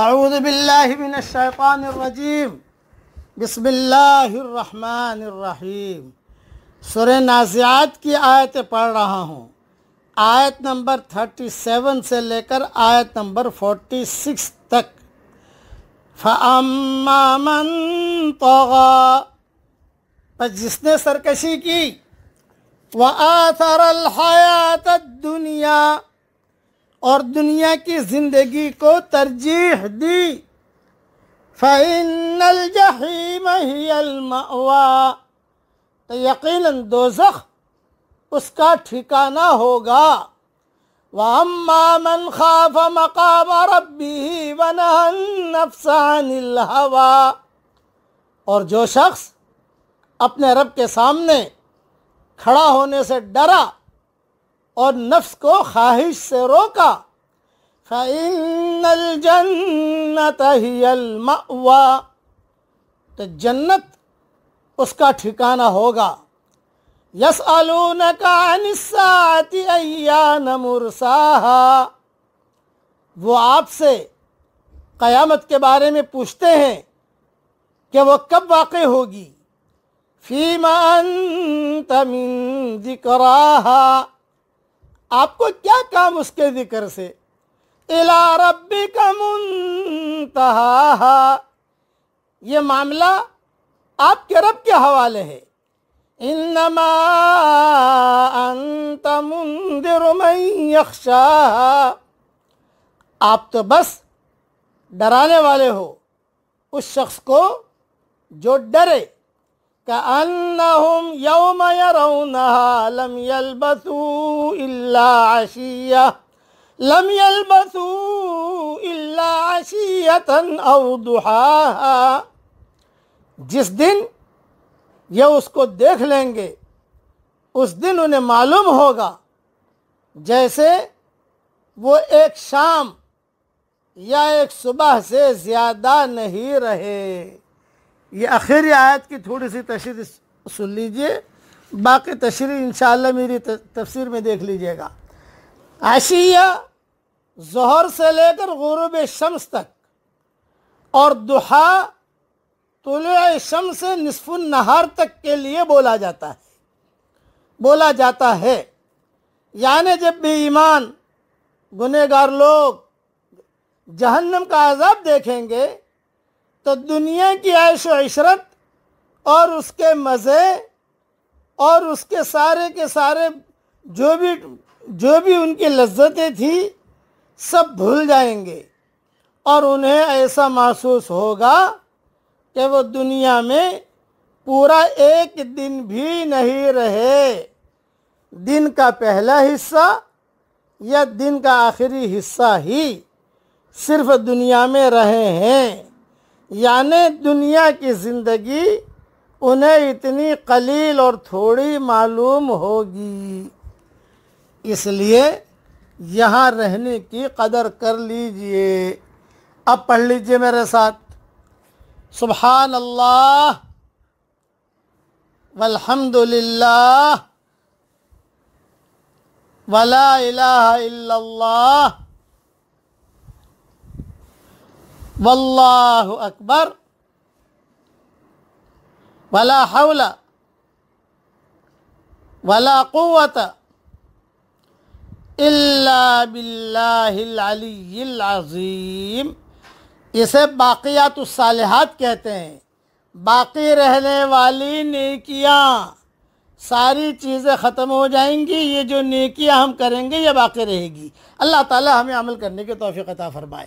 اعوذ باللہ من الشیطان الرجیم بسم اللہ الرحمن الرحیم سورہ نازیات کی آیتیں پڑھ رہا ہوں آیت نمبر 37 سے لے کر آیت نمبر 46 تک فَأَمَّا مَن طَغَى پس جس نے سرکشی کی وَآثَرَ الْحَيَاتَ الدُّنْيَا اور دنیا کی زندگی کو ترجیح دی فَإِنَّ الْجَحِيمَ هِيَ الْمَأْوَى تو یقیناً دوزخ اس کا ٹھکانہ ہوگا وَأَمَّا مَنْ خَافَ مَقَامَ رَبِّهِ وَنَهَا النَّفْسَ عَنِ الْحَوَى اور جو شخص اپنے رب کے سامنے کھڑا ہونے سے ڈرہ اور نفس کو خواہش سے روکا فَإِنَّ الْجَنَّةَ هِيَ الْمَأْوَى تو جنت اس کا ٹھکانہ ہوگا يَسْأَلُونَكَ عَنِ السَّاعَةِ اَيَّانَ مُرْسَاهَا وہ آپ سے قیامت کے بارے میں پوچھتے ہیں کہ وہ کب واقع ہوگی فِي مَا أَنْتَ مِن ذِكْرَاهَا آپ کو کیا کام اس کے ذکر سے الا ربی کا منتہا یہ معاملہ آپ کے رب کے حوالے ہے انما انت من یخشا آپ تو بس ڈرانے والے ہو اس شخص کو جو ڈرے لم إلا عشية لم يلبثوا إلا عشية أو ضحاها جس دن یہ اس کو دیکھ لیں گے اس دن انہیں معلوم ہوگا جیسے وہ ایک شام یا ایک صبح سے زیادہ نہیں رہے یہ آخری آیت کی تھوڑی سی تشریح سن لیجئے باقی تشریح انشاءاللہ میری تفسیر میں دیکھ لیجئے گا عشیہ ظہر سے لے کر غروب شمس تک اور دحا طلوع شمس نصف النہار تک کے لیے بولا جاتا ہے بولا جاتا ہے یعنی جب بھی ایمان گنہگار گار لوگ جہنم کا عذاب دیکھیں گے تو دنیا کی عیش و عشرت اور اس کے مزے اور اس کے سارے کے سارے جو بھی جو بھی ان کی لذتیں تھیں سب بھول جائیں گے اور انہیں ایسا محسوس ہوگا کہ وہ دنیا میں پورا ایک دن بھی نہیں رہے دن کا پہلا حصہ یا دن کا آخری حصہ ہی صرف دنیا میں رہے ہیں یعنی دنیا کی زندگی انہیں اتنی قلیل اور تھوڑی معلوم ہوگی اس لیے یہاں رہنے کی قدر کر لیجئے اب پڑھ لیجئے میرے ساتھ سبحان اللہ والحمد للہ ولا الہ الا اللہ واللہ اکبر ولا حول ولا قوت الا باللہ العلی العظیم اسے باقیات الصالحات کہتے ہیں باقی رہنے والی نیکیاں ساری چیزیں ختم ہو جائیں گی یہ جو نیکیاں ہم کریں گے یہ باقی رہے گی اللہ تعالی ہمیں عمل کرنے کے توفیق عطا فرمائے